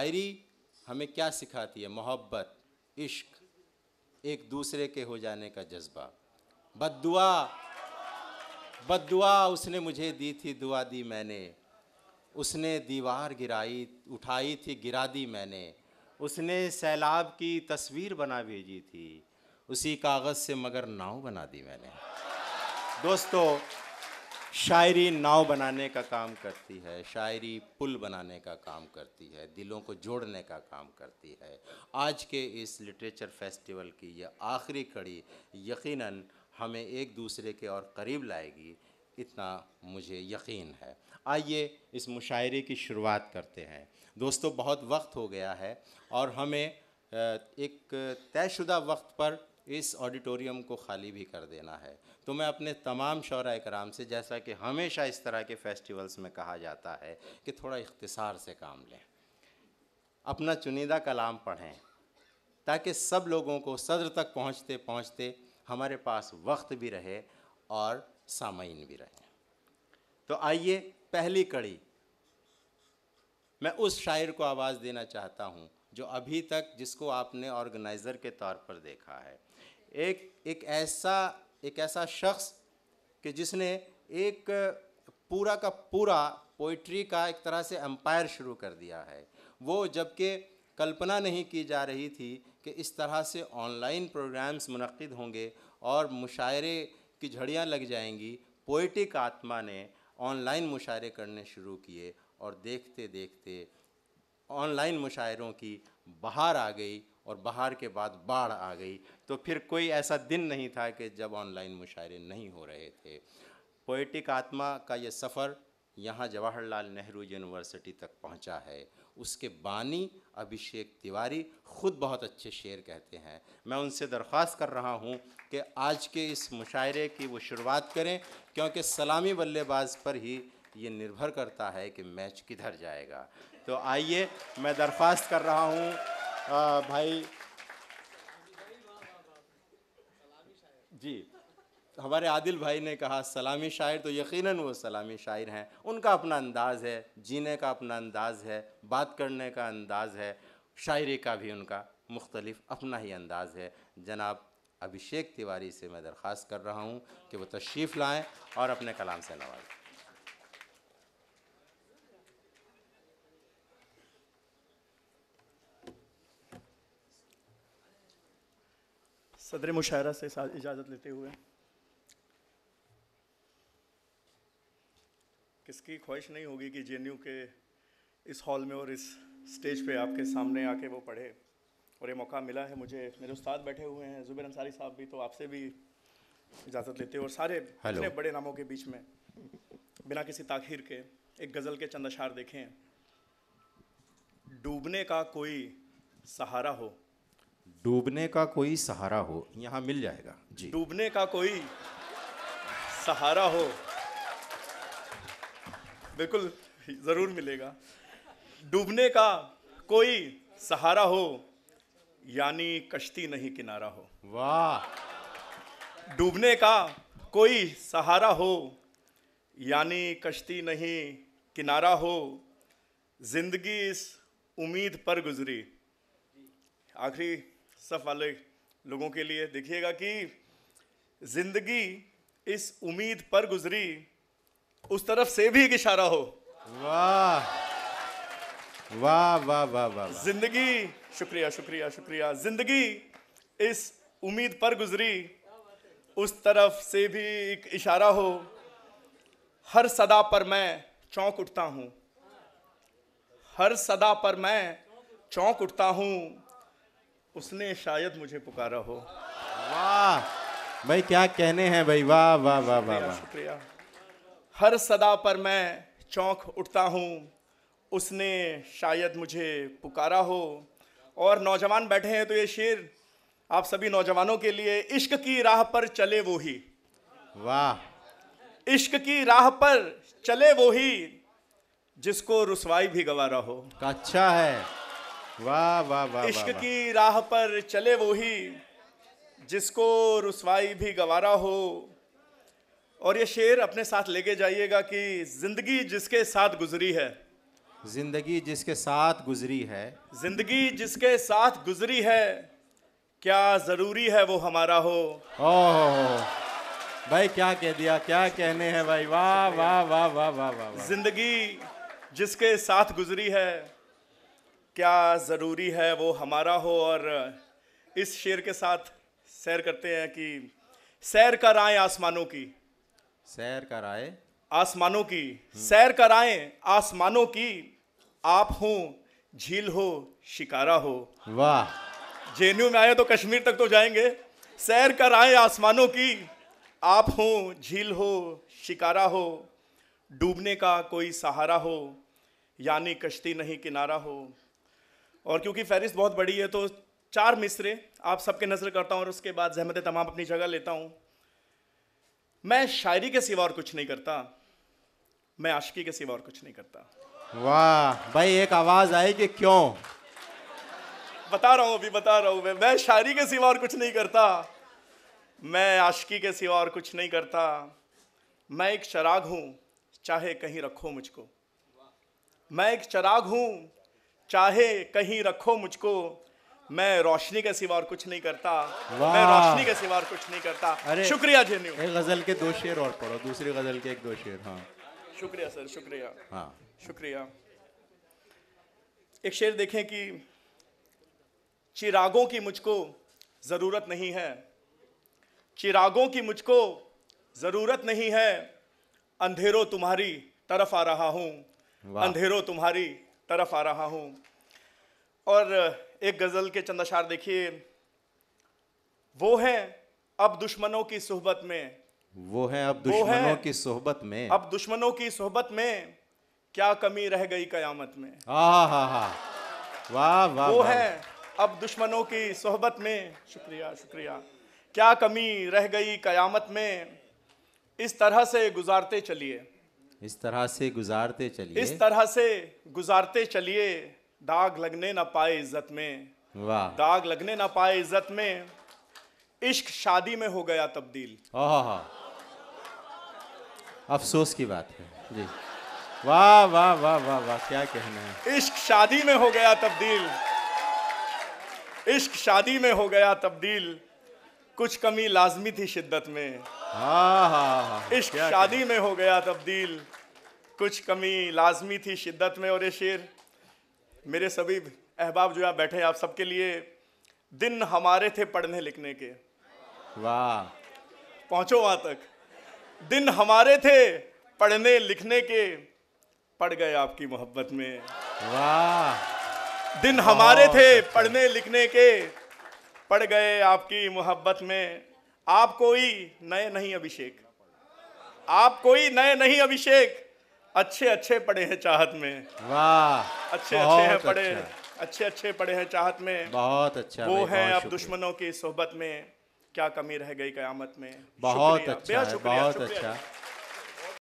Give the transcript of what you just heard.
शायरी हमें क्या सिखाती है मोहब्बत इश्क एक दूसरे के हो जाने का जज्बा बदुआ बदुआ उसने मुझे दी थी दुआ दी मैंने उसने दीवार गिराई उठाई थी गिरा दी मैंने उसने सैलाब की तस्वीर बना भेजी थी उसी कागज़ से मगर नाव बना दी मैंने दोस्तों शायरी नाव बनाने का काम करती है शायरी पुल बनाने का काम करती है दिलों को जोड़ने का काम करती है आज के इस लिटरेचर फेस्टिवल की यह आखिरी कड़ी यकीनन हमें एक दूसरे के और करीब लाएगी इतना मुझे यकीन है आइए इस मुशायरे की शुरुआत करते हैं दोस्तों बहुत वक्त हो गया है और हमें एक तयशुदा वक्त पर इस ऑडिटोरियम को खाली भी कर देना है तो मैं अपने तमाम शरा कराम से जैसा कि हमेशा इस तरह के फेस्टिवल्स में कहा जाता है कि थोड़ा इख्तसार से काम लें अपना चुनिंदा कलाम पढ़ें ताकि सब लोगों को सदर तक पहुँचते पहुँचते हमारे पास वक्त भी रहे और सामीन भी रहे तो आइए पहली कड़ी मैं उस शायर को आवाज़ देना चाहता हूँ जो अभी तक जिसको आपने ऑर्गेनाइज़र के तौर पर देखा है एक एक ऐसा एक ऐसा शख्स कि जिसने एक पूरा का पूरा पोइट्री का एक तरह से एम्पायर शुरू कर दिया है वो जबकि कल्पना नहीं की जा रही थी कि इस तरह से ऑनलाइन प्रोग्राम्स मनद होंगे और मुशायरे की झड़ियाँ लग जाएंगी पोइटिक आत्मा ने ऑनलाइन मुशायरे करने शुरू किए और देखते देखते ऑनलाइन मुशायरों की बाहर आ गई और बाहर के बाद बाढ़ आ गई तो फिर कोई ऐसा दिन नहीं था कि जब ऑनलाइन मुशायरे नहीं हो रहे थे पोइटिक आत्मा का ये सफ़र यहाँ जवाहरलाल नेहरू यूनिवर्सिटी तक पहुँचा है उसके बानी अभिषेक तिवारी ख़ुद बहुत अच्छे शेर कहते हैं मैं उनसे दरख्वास्त कर रहा हूँ कि आज के इस मुशायरे की वो शुरुआत करें क्योंकि सलामी बल्लेबाज पर ही ये निर्भर करता है कि मैच किधर जाएगा तो आइए मैं दरख्वास्त कर रहा हूँ भाई जी हमारे आदिल भाई ने कहा सलामी शायर तो यकीनन वो सलामी शायर हैं उनका अपना अंदाज़ है जीने का अपना अंदाज़ है बात करने का अंदाज़ है शायरी का भी उनका मुख्तलिफ अपना ही अंदाज़ है जनाब अभिषेक तिवारी से मैं दरख्वास्त कर रहा हूँ कि वो तशरीफ़ लाएँ और अपने कलाम से नवाजें सदर मुशायरा से इजाज़त लेते हुए किसकी ख्वाहिश नहीं होगी कि जे के इस हॉल में और इस स्टेज पे आपके सामने आके वो पढ़े और ये मौका मिला है मुझे मेरे उस्ताद बैठे हुए हैं ज़ुबैर अंसारी साहब भी तो आपसे भी इजाज़त लेते और सारे इतने बड़े नामों के बीच में बिना किसी ताखिर के एक गज़ल के चंद अशार देखें डूबने का कोई सहारा हो डूबने का कोई सहारा हो यहाँ मिल जाएगा जी डूबने का कोई सहारा हो बिल्कुल ज़रूर मिलेगा डूबने का कोई सहारा हो यानी कश्ती नहीं किनारा हो वाह डूबने का कोई सहारा हो यानी कश्ती नहीं किनारा हो जिंदगी इस उम्मीद पर गुजरी आखिरी सफ वाले लोगों के लिए देखिएगा कि जिंदगी इस उम्मीद पर गुजरी उस तरफ से भी एक इशारा हो वाह वाह वाह वाह वाह जिंदगी शुक्रिया शुक्रिया शुक्रिया जिंदगी इस उम्मीद पर गुजरी उस तरफ से भी एक इशारा हो हर सदा पर मैं चौंक उठता हूँ हर सदा पर मैं चौंक उठता हूँ उसने शायद मुझे पुकारा हो वाह भाई क्या कहने हैं भाई वाह वाह वाह वाह शुक्रिया हर सदा पर मैं चौंक उठता हूँ उसने शायद मुझे पुकारा हो और नौजवान बैठे हैं तो ये शेर आप सभी नौजवानों के लिए इश्क की राह पर चले वो ही वाह इश्क की राह पर चले वो ही जिसको रसवाई भी गवारा हो अच्छा है वाह वाह वाह इश्क की राह पर चले वो ही जिसको रसवाई भी गवारा हो और ये शेर अपने साथ लेके जाइएगा कि जिंदगी जिसके साथ गुजरी है जिंदगी जिसके साथ गुजरी है जिंदगी जिसके साथ गुजरी है क्या जरूरी है वो हमारा हो ओह भाई क्या कह दिया क्या कहने हैं भाई वाह वाह वाह वाह वाह वाह जिंदगी जिसके साथ गुजरी है क्या ज़रूरी है वो हमारा हो और इस शेर के साथ सैर करते हैं कि सैर कर आए आसमानों की सैर कर आए आसमानों की हम्म। सैर कर आए आसमानों की आप हो झील हो शिकारा हो वाह जे में आए तो कश्मीर तक तो जाएंगे सैर कर आए आसमानों की आप हो झील हो शिकारा हो डूबने का कोई सहारा हो यानी कश्ती नहीं किनारा हो और क्योंकि फहरिस्त बहुत बड़ी है तो चार मिसरे आप सबके नज़र करता हूँ और उसके बाद जहमत तमाम अपनी जगह लेता हूँ मैं शायरी के सिवा और कुछ नहीं करता मैं आशिकी के सिवा और कुछ नहीं करता वाह भाई एक आवाज़ आई कि क्यों बता रहा हूँ अभी बता रहा हूँ मैं मैं शायरी के सिवा और कुछ नहीं करता मैं आशिकी के सिवा और कुछ नहीं करता मैं एक चराग हूँ चाहे कहीं रखो मुझको मैं एक चराग हूँ चाहे कहीं रखो मुझको मैं रोशनी के सिवा और कुछ नहीं करता मैं रोशनी के सिवा और कुछ नहीं करता अरे शुक्रिया जेन्यू एक गजल के दो शेर और पढ़ो दूसरी गजल के एक दो शेर हाँ शुक्रिया सर शुक्रिया हाँ शुक्रिया एक शेर देखें कि चिरागों की मुझको ज़रूरत नहीं है चिरागों की मुझको ज़रूरत नहीं है अंधेरों तुम्हारी तरफ आ रहा हूँ अंधेरों तुम्हारी तरफ आ रहा हूँ और एक गज़ल के चंद अशार देखिए वो हैं अब दुश्मनों की सोहबत में वो हैं अब दुश्मनों है, की सोहबत में अब दुश्मनों की सोहबत में क्या कमी रह गई कयामत में वाह वाह वाह वो है अब दुश्मनों की सोहबत में शुक्रिया शुक्रिया क्या कमी रह गई कयामत में इस तरह से गुजारते चलिए इस तरह से गुजारते चलिए इस तरह से गुजारते चलिए दाग लगने ना पाए इज्जत में वाह दाग लगने ना पाए इज्जत में इश्क शादी में हो गया तब्दील अफसोस की बात है जी वाह वाह वाह वाह वाह क्या कहना है इश्क शादी में हो गया तब्दील इश्क शादी में हो गया तब्दील कुछ कमी लाजमी थी शिद्दत में हाँ हाँ, हाँ। इश्क शादी में हो गया तब्दील कुछ कमी लाजमी थी शिद्दत में और ये शेर मेरे सभी अहबाब जो यहाँ बैठे आप सबके लिए दिन हमारे थे पढ़ने लिखने के वाह पहुँचो वहाँ तक दिन हमारे थे पढ़ने लिखने के पढ़ गए आपकी मोहब्बत में वाह दिन हमारे थे अच्छा। पढ़ने लिखने के पड़ गए आपकी मोहब्बत में आप कोई नए नहीं अभिषेक आप कोई नए नहीं अभिषेक अच्छे अच्छे पड़े हैं चाहत में वाह अच्छे अच्छे हैं पड़े अच्छा। अच्छे अच्छे पड़े हैं चाहत में बहुत अच्छा वो हैं अब दुश्मनों की सोहबत में क्या कमी रह गई कयामत में बहुत अच्छा बहुत अच्छा